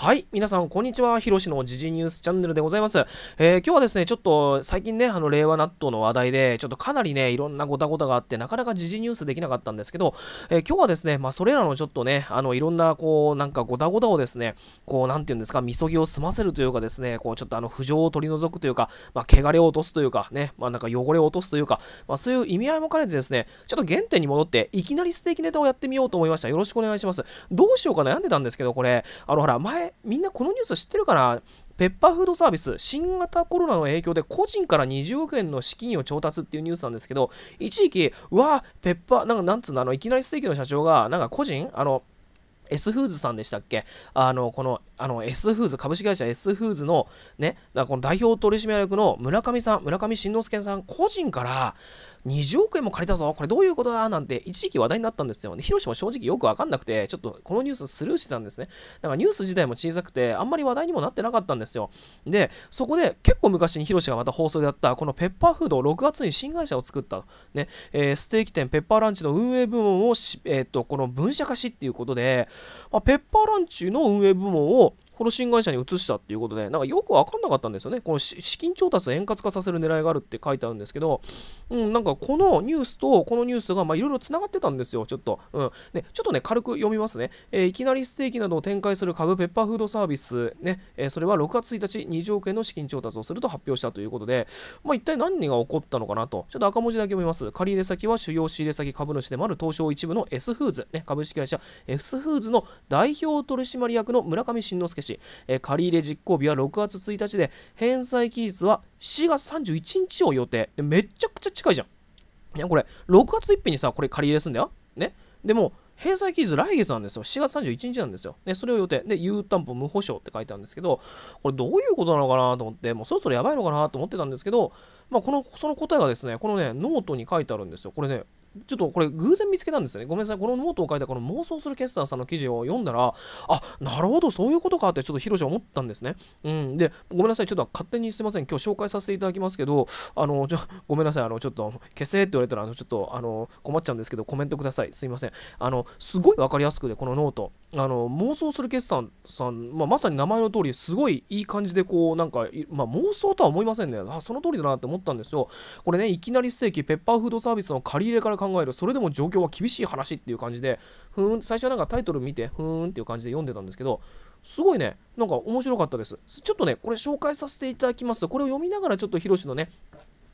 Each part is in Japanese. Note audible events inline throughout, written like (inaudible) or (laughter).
はい、皆さん、こんにちは。ひろしの時事ニュースチャンネルでございます。えー、今日はですね、ちょっと最近ね、あの、令和納豆の話題で、ちょっとかなりね、いろんなごたごたがあって、なかなか時事ニュースできなかったんですけど、えー、今日はですね、まあ、それらのちょっとね、あの、いろんな、こう、なんかごたごたをですね、こう、なんていうんですか、みそぎを済ませるというかですね、こう、ちょっとあの、浮上を取り除くというか、まあ、汚れを落とすというか、ね、まあ、なんか汚れを落とすというか、まあ、そういう意味合いも兼ねてですね、ちょっと原点に戻って、いきなり素敵ネタをやってみようと思いました。よろしくお願いします。どうしようか悩んでたんですけど、これ、あの、ほら、前みんなこのニュース知ってるかなペッパーフードサービス、新型コロナの影響で個人から20億円の資金を調達っていうニュースなんですけど、一時期、うわペッパー、なんかなんつうの、あの、いきなりステーキの社長が、なんか個人、あの、S フーズさんでしたっけあの、この、あの、S フーズ、株式会社 S フーズの、ね、この代表取締役の村上さん、村上慎之介さん、個人から、20億円も借りたぞ、これどういうことだなんて一時期話題になったんですよ。で、ヒロシも正直よくわかんなくて、ちょっとこのニューススルーしてたんですね。だからニュース自体も小さくて、あんまり話題にもなってなかったんですよ。で、そこで結構昔にヒロシがまた放送であった、このペッパーフードを6月に新会社を作った、ね、えー、ステーキ店ペッパーランチの運営部門をえっ、と、この分社化しっていうことで、まあ、ペッパーランチの運営部門をこの新会社に移したっていうことで、なんかよくわかんなかったんですよね。この資金調達を円滑化させる狙いがあるって書いてあるんですけど、うん、なんかこのニュースとこのニュースがいろいろつながってたんですよ、ちょっと。うん。ね、ちょっとね、軽く読みますね。えー、いきなりステーキなどを展開する株ペッパーフードサービス、ね、えー、それは6月1日、20億円の資金調達をすると発表したということで、まあ一体何が起こったのかなと、ちょっと赤文字だけ読みます。借入先は主要仕入れ先株主でもある東証一部の S フーズ、ね、株式会社 S フーズの代表取締役の村上慎之介し、え借り入れ実行日は6月1日で、返済期日は4月31日を予定。でめちゃくちゃ近いじゃん。いや、これ、6月1日にさ、これ借り入れすんだよ。ね。でも、返済期日来月なんですよ。4月31日なんですよ。ね、それを予定。で、U 担保無保証って書いてあるんですけど、これどういうことなのかなと思って、もうそろそろやばいのかなと思ってたんですけど、まあ、この、その答えがですね、このね、ノートに書いてあるんですよ。これね、ちょっとこれ偶然見つけたんですよね。ごめんなさい。このノートを書いたこの妄想する決算さんの記事を読んだら、あ、なるほど、そういうことかってちょっとヒロシは思ったんですね。うん。で、ごめんなさい。ちょっと勝手にすいません。今日紹介させていただきますけど、あの、ち (laughs) ょごめんなさい。あの、ちょっと消せって言われたら、あのちょっとあの困っちゃうんですけど、コメントください。すいません。あの、すごいわかりやすくて、このノート。あの妄想する決算さん、まあ、まさに名前の通りすごいいい感じでこうなんか、まあ、妄想とは思いませんねあその通りだなって思ったんですよこれねいきなりステーキペッパーフードサービスの借り入れから考えるそれでも状況は厳しい話っていう感じでふーん最初はなんかタイトル見てふーんっていう感じで読んでたんですけどすごいねなんか面白かったですちょっとねこれ紹介させていただきますこれを読みながらちょっとヒロシのね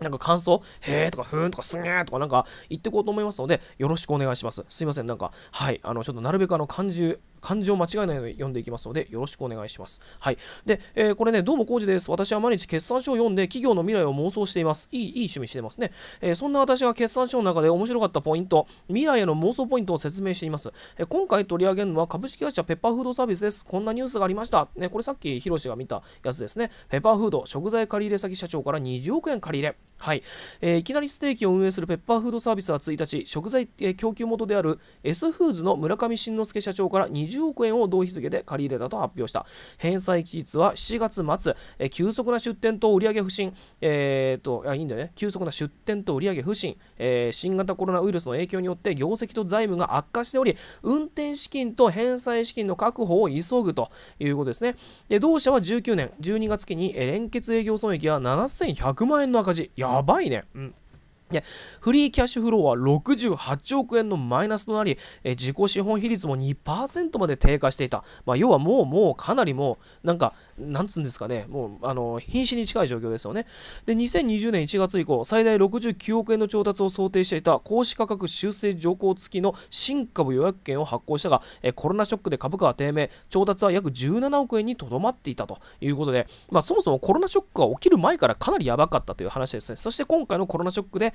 なんか感想へーとかふーんとかすげーとかなんか言ってこうと思いますので、よろしくお願いします。すいません、なんか、はい、あの、ちょっとなるべくあの、漢字漢字を間違えないように読んでいきますので、よろしくお願いします。はい。で、えー、これね、どうも工事です。私は毎日決算書を読んで、企業の未来を妄想しています。いい、いい趣味してますね。えー、そんな私が決算書の中で面白かったポイント、未来への妄想ポイントを説明しています。えー、今回取り上げるのは株式会社ペッパーフードサービスです。こんなニュースがありました。ね、これさっきヒロシが見たやつですね。ペッパーフード、食材借入先社長から20億円借り入れ。はい、えー、いきなりステーキを運営するペッパーフードサービスは1日、食材、えー、供給元である S フーズの村上慎之介社長から20 20億円を同日付で借り入れたと発表した返済期日は7月末、え急速な出店と売上不振、えーと、あいいんだよね急速な出店と売上不振、えー、新型コロナウイルスの影響によって業績と財務が悪化しており運転資金と返済資金の確保を急ぐということですねで同社は19年12月期に連結営業損益は7100万円の赤字やばいね、うんで、フリーキャッシュフローは68億円のマイナスとなり、え自己資本比率も2%まで低下していた。まあ、要はもうもうかなりもう、なんか、なんつうんですかね、もう、あの、瀕死に近い状況ですよね。で、2020年1月以降、最大69億円の調達を想定していた公資価格修正条項付きの新株予約券を発行したが、えコロナショックで株価は低迷、調達は約17億円にとどまっていたということで、まあ、そもそもコロナショックが起きる前からかなりやばかったという話ですね。そして今回のコロナショックで、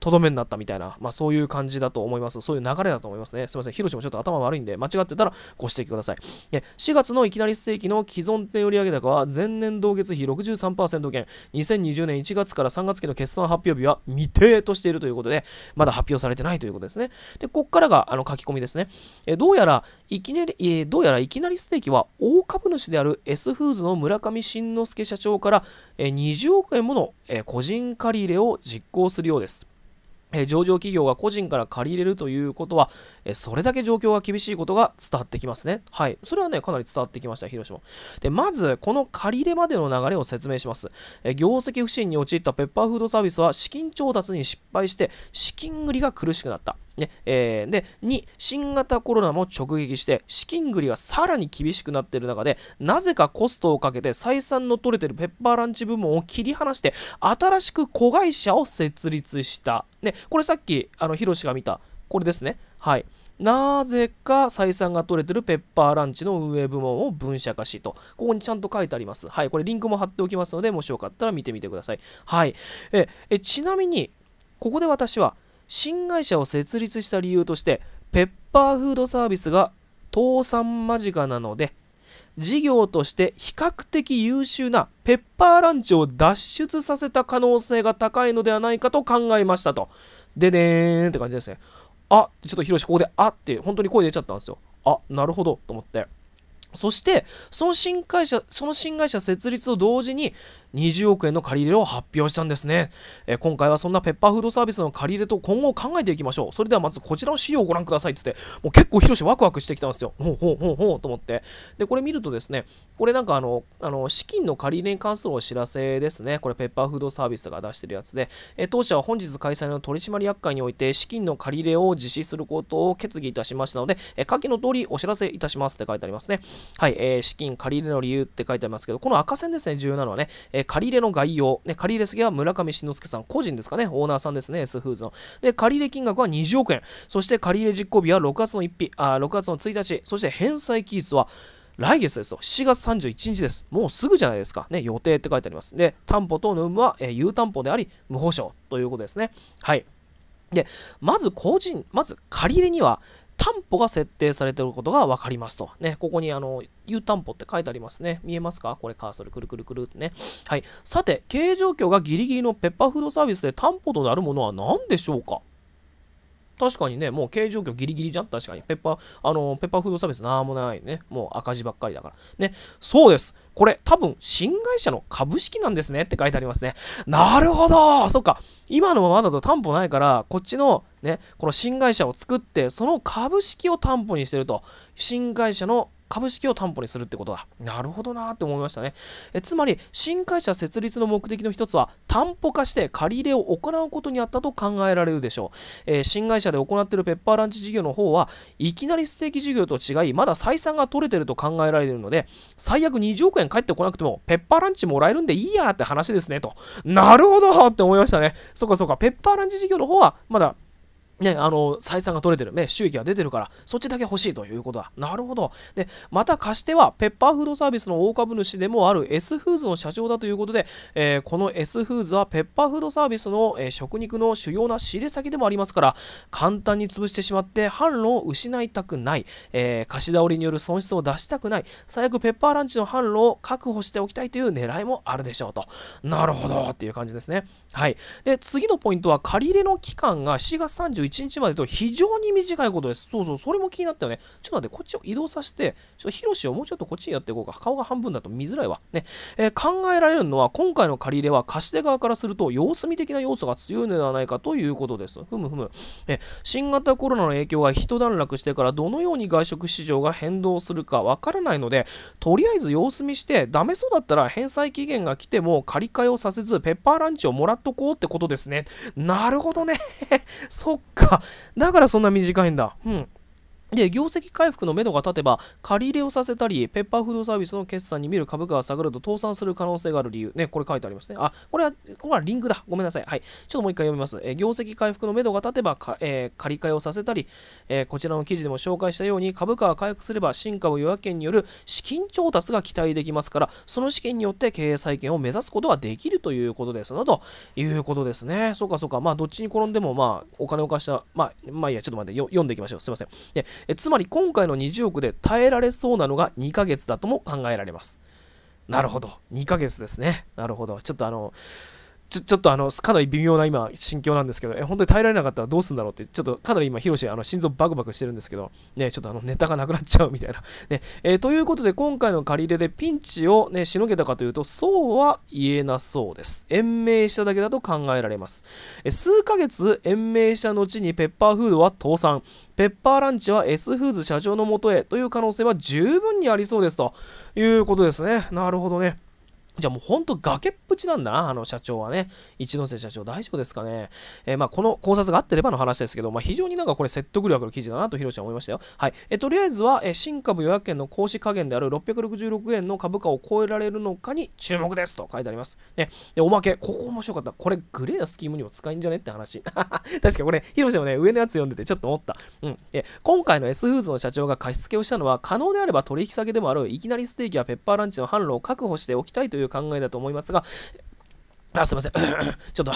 とどめになったみたいな、まあ、そういう感じだと思います。そういう流れだと思いますね。すみません。広ロもちょっと頭悪いんで、間違ってたらご指摘ください。4月のいきなりステーキの既存店売上高は前年同月比63%減、2020年1月から3月期の決算発表日は未定としているということで、まだ発表されてないということですね。で、こっからがあの書き込みですね。えどうやら、いきなり、えどうやらいきなりステーキは大株主である S フーズの村上慎之介社長から、え20億円もの、え個人借り入れを実行するようです。え上場企業が個人から借り入れるということは、えそれだけ状況が厳しいことが伝わってきますね。はい。それはね、かなり伝わってきました、広島。で、まず、この借り入れまでの流れを説明します。え業績不振に陥ったペッパーフードサービスは資金調達に失敗して、資金繰りが苦しくなった。ねえー、で2、新型コロナも直撃して、資金繰りがさらに厳しくなっている中で、なぜかコストをかけて採算の取れてるペッパーランチ部門を切り離して、新しく子会社を設立した。ね、これさっき、あの、ヒロシが見た、これですね。はい。なぜか採算が取れてるペッパーランチの運営部門を分社化しと。ここにちゃんと書いてあります。はい。これリンクも貼っておきますので、もしよかったら見てみてください。はい。え、えちなみに、ここで私は、新会社を設立した理由としてペッパーフードサービスが倒産間近なので事業として比較的優秀なペッパーランチを脱出させた可能性が高いのではないかと考えましたと。でねーんって感じですね。あちょっとヒロシここであって本当に声出ちゃったんですよ。あなるほどと思って。そして、その新会社、その新会社設立と同時に20億円の借り入れを発表したんですね。えー、今回はそんなペッパーフードサービスの借り入れと今後を考えていきましょう。それではまずこちらの資料をご覧くださいっつって、もう結構広しワクワクしてきたんですよ。ほうほうほうほうと思って。で、これ見るとですね、これなんかあの、あの資金の借り入れに関するお知らせですね。これペッパーフードサービスが出してるやつで、えー、当社は本日開催の取締役会において資金の借り入れを実施することを決議いたしましたので、えー、下記の通りお知らせいたしますって書いてありますね。はい、えー、資金借り入れの理由って書いてありますけど、この赤線ですね、重要なのはね、えー、借り入れの概要、ね、借り入れすぎは村上慎之介さん、個人ですかね、オーナーさんですね、S フーズの。で、借り入れ金額は20億円、そして借り入れ実行日は6月の1日、あ6月の1日、そして返済期日は来月ですよ。7月31日です。もうすぐじゃないですか。ね、予定って書いてあります。で、担保等の有無は、えー、有担保であり、無保証ということですね。はい。で、まず個人、まず借り入れには、担保が設定されていることが分かりますと。ね、ここにあの、有担保って書いてありますね。見えますかこれカーソルくるくるくるってね。はい。さて、経営状況がギリギリのペッパーフードサービスで担保となるものは何でしょうか確かにね、もう経営状況ギリギリじゃん確かに。ペッパー、あの、ペッパーフードサービスなんもないね。もう赤字ばっかりだから。ね。そうです。これ、多分、新会社の株式なんですねって書いてありますね。なるほどそっか。今のままだと担保ないから、こっちのね、この新会社を作って、その株式を担保にしてると。新会社の株式を担保にするってことだ。なるほどなって思いましたね。えつまり、新会社設立の目的の一つは、担保化して借り入れを行うことにあったと考えられるでしょう。えー、新会社で行っているペッパーランチ事業の方は、いきなりステーキ事業と違い、まだ採算が取れてると考えられているので、最悪20億円返ってこなくても、ペッパーランチもらえるんでいいやって話ですね、と。なるほどって思いましたね。そっかそっか、ペッパーランチ事業の方は、まだね、あの、採算が取れてる、ね、収益が出てるから、そっちだけ欲しいということだ。なるほど。で、また貸しては、ペッパーフードサービスの大株主でもある S フーズの社長だということで、えー、この S フーズはペッパーフードサービスの、えー、食肉の主要な仕入れ先でもありますから、簡単に潰してしまって販路を失いたくない、えー、貸し倒れによる損失を出したくない、最悪ペッパーランチの販路を確保しておきたいという狙いもあるでしょうと。なるほどっていう感じですね。はい。で、次のポイントは、借り入れの期間が4月31 1日までと非常に短いことです。そうそう、それも気になったよね。ちょっと待って、こっちを移動させて、ちょっとヒロシをもうちょっとこっちにやっていこうか。顔が半分だと見づらいわ。ね。えー、考えられるのは、今回の借り入れは貸し手側からすると、様子見的な要素が強いのではないかということです。ふむふむ。え新型コロナの影響が一段落してから、どのように外食市場が変動するかわからないので、とりあえず様子見して、ダメそうだったら返済期限が来ても借り換えをさせず、ペッパーランチをもらっとこうってことですね。なるほどね。(laughs) そっか。だからそんな短いんだ。うん。で、業績回復のめどが立てば、借り入れをさせたり、ペッパーフードサービスの決算に見る株価が下がると倒産する可能性がある理由。ね、これ書いてありますね。あ、これは、ここはリンクだ。ごめんなさい。はい。ちょっともう一回読みます。え業績回復のめどが立てば、えー、借り換えをさせたり、えー、こちらの記事でも紹介したように、株価が回復すれば、新株予約権による資金調達が期待できますから、その資金によって経営再建を目指すことができるということですのということですね。そうかそうか。まあ、どっちに転んでも、まあ、お金を貸した、まあ、まあ、いや、ちょっと待って、読んでいきましょう。すいません。でえつまり今回の20億で耐えられそうなのが2ヶ月だとも考えられます。なるほど。2ヶ月ですね。なるほど。ちょっとあの、ちょちょっとあのかなり微妙な今、心境なんですけど、え本当に耐えられなかったらどうすんだろうって、ちょっとかなり今、ヒロシ、あの心臓バクバクしてるんですけど、ね、ちょっとあのネタがなくなっちゃうみたいな。(laughs) ねえー、ということで、今回の借り入れでピンチを、ね、しのげたかというと、そうは言えなそうです。延命しただけだと考えられます。え数ヶ月延命した後にペッパーフードは倒産、ペッパーランチは S フーズ社長のもとへという可能性は十分にありそうですということですね。なるほどね。じゃあもうほんと崖っぷちなんだな、あの社長はね。一ノ瀬社長、大丈夫ですかね。えー、まあこの考察があってればの話ですけど、まあ、非常になんかこれ説得力の記事だなとひろちゃん思いましたよ。はい。えー、とりあえずは、えー、新株予約券の行使加減である666円の株価を超えられるのかに注目ですと書いてあります。ね。で、おまけ、ここ面白かった。これグレーなスキームにも使えんじゃねって話。(laughs) 確かこれ、ひろちゃんもね、上のやつ読んでてちょっと思った。うん。で、今回の S フーズの社長が貸し付けをしたのは、可能であれば取引先でもあるいきなりステーキやペッパーランチの販路を確保しておきたいといういう考えだと思いますが、あ、すいません。(coughs) ちょっと、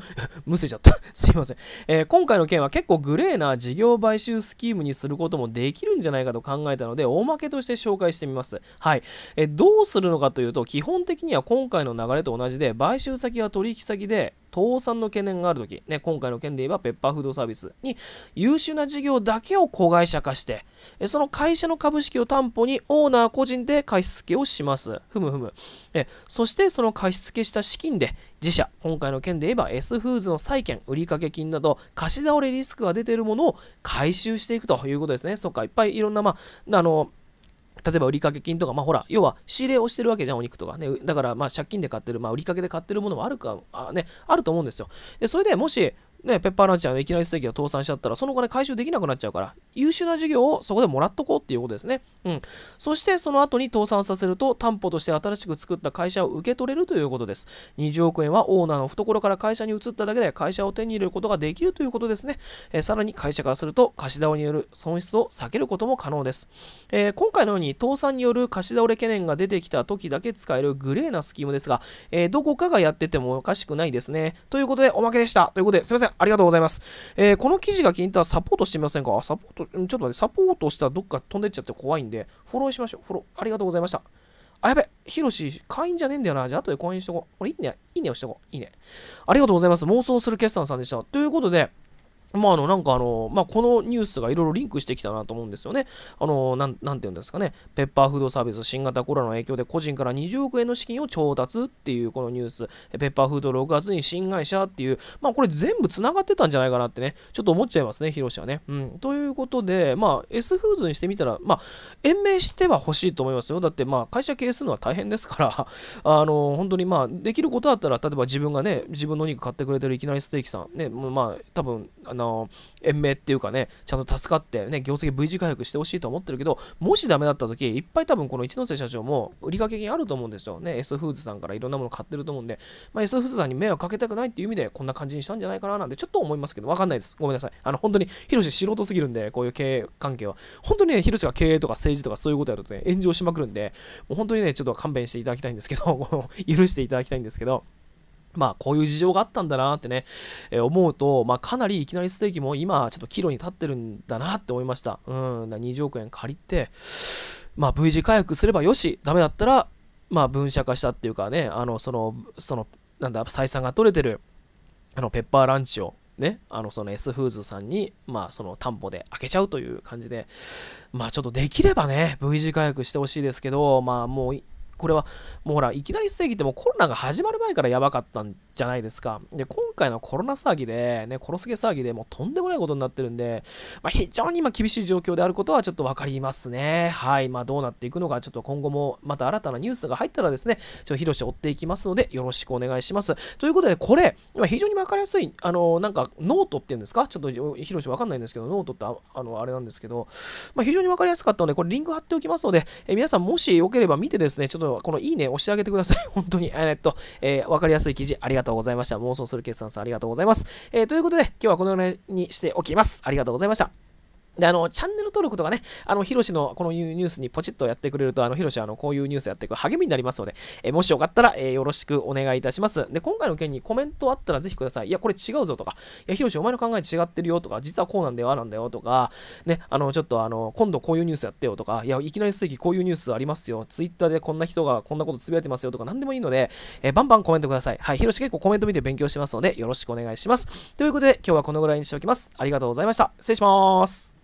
(coughs) むせちゃった。すいません、えー、今回の件は結構グレーな事業買収スキームにすることもできるんじゃないかと考えたので、大まけとして紹介してみます。はい。えー、どうするのかというと、基本的には今回の流れと同じで、買収先は取引先で、倒産の懸念があるとき、ね、今回の件で言えばペッパーフードサービスに優秀な事業だけを子会社化して、その会社の株式を担保にオーナー個人で貸付をします。ふむふむ。えそしてその貸付した資金で自社、今回の件で言えば S フーズの債券、売掛金など貸し倒れリスクが出ているものを回収していくということですね。そっか、いっぱいいろんな、まあ、あの、例えば売掛金とか、まあほら、要は仕入れをしてるわけじゃん、お肉とかね。だから、まあ借金で買ってる、まあ売掛で買ってるものもあるか、あね、あると思うんですよ。で、それでもし、ね、ペッパーランチのいきなりステーキを倒産しちゃったら、そのお金回収できなくなっちゃうから、優秀な事業をそこでもらっとこうっていうことですね。うん。そして、その後に倒産させると、担保として新しく作った会社を受け取れるということです。20億円はオーナーの懐から会社に移っただけで会社を手に入れることができるということですね。えー、さらに会社からすると、貸し倒れによる損失を避けることも可能です。えー、今回のように、倒産による貸し倒れ懸念が出てきた時だけ使えるグレーなスキームですが、えー、どこかがやっててもおかしくないですね。ということで、おまけでした。ということで、すいません。ありがとうございます。えー、この記事が気に入ったらサポートしてみませんかサポート、ちょっと待って、サポートしたらどっか飛んでっちゃって怖いんで、フォローしましょう。フォロー。ありがとうございました。あ、やべ、ヒロシ、会員じゃねえんだよな。じゃあ、後で会員しとこう。これ、いいね。いいねをしとこう。いいね。ありがとうございます。妄想する決算さんでした。ということで、まあ、あの、なんかあの、まあ、このニュースがいろいろリンクしてきたなと思うんですよね。あの、なん、なんて言うんですかね。ペッパーフードサービス、新型コロナの影響で個人から20億円の資金を調達っていうこのニュース。ペッパーフード6月に新会社っていう、まあ、これ全部繋がってたんじゃないかなってね、ちょっと思っちゃいますね、広ロはね。うん。ということで、まあ、S フーズにしてみたら、まあ、延命しては欲しいと思いますよ。だって、まあ、会社経営するのは大変ですから、(laughs) あの、本当にまあ、できることだったら、例えば自分がね、自分のお肉買ってくれてるいきなりステーキさん、ね、まあ、多分、の、延命っていうかね、ちゃんと助かって、ね、業績 V 字回復してほしいと思ってるけど、もしダメだった時、いっぱい多分この一ノ瀬社長も売掛金あると思うんですよ。ね、S フーズさんからいろんなもの買ってると思うんで、まあ、S フーズさんに迷惑かけたくないっていう意味で、こんな感じにしたんじゃないかななんて、ちょっと思いますけど、わかんないです。ごめんなさい。あの、本当に、ヒロシ素人すぎるんで、こういう経営関係は。本当にね、ヒロシが経営とか政治とかそういうことやるとね、炎上しまくるんで、もう本当にね、ちょっと勘弁していただきたいんですけど、(laughs) 許していただきたいんですけど、まあこういう事情があったんだなってね、えー、思うと、まあかなりいきなりステーキも今ちょっと岐路に立ってるんだなって思いました。うん、20億円借りて、まあ V 字回復すればよし、ダメだったら、まあ分社化したっていうかね、あの、その、その、なんだ、採算が取れてる、あの、ペッパーランチをね、あの、その S フーズさんに、まあ、その担保で開けちゃうという感じで、まあ、ちょっとできればね、V 字回復してほしいですけど、まあ、もう、これはもうほら、いきなり正義ってもうコロナが始まる前からやばかったんじゃないですか。で、今回のコロナ騒ぎで、ね、殺すげ騒ぎでもうとんでもないことになってるんで、まあ、非常に今厳しい状況であることはちょっと分かりますね。はい。まあ、どうなっていくのか、ちょっと今後もまた新たなニュースが入ったらですね、ちょっと広し追っていきますので、よろしくお願いします。ということで、これ、今非常に分かりやすい、あの、なんかノートっていうんですかちょっと広しわかんないんですけど、ノートってああのあれなんですけど、まあ、非常に分かりやすかったので、これリンク貼っておきますので、え皆さんもしよければ見てですね、ちょっとと、このいいね押してあげてください。(laughs) 本当に。えっと、えー、わかりやすい記事ありがとうございました。妄想する決算さんありがとうございます。えー、ということで、今日はこのようにしておきます。ありがとうございました。で、あの、チャンネル登録とかね、あの、ヒロシのこのニュースにポチッとやってくれると、あの、ヒロシはあの、こういうニュースやっていく励みになりますので、えもしよかったら、えー、よろしくお願いいたします。で、今回の件にコメントあったらぜひください。いや、これ違うぞとか、いや、ヒロシお前の考え違ってるよとか、実はこうなんだよ、あなんだよとか、ね、あの、ちょっとあの、今度こういうニュースやってよとか、いや、いきなりす正義こういうニュースありますよ、ツイッターでこんな人がこんなことつぶやいてますよとか、なんでもいいので、えー、バンバンコメントください。はい、ヒロシ結構コメント見て勉強しますので、よろしくお願いします。ということで、今日はこのぐらいにしておきます。ありがとうございました。失礼します。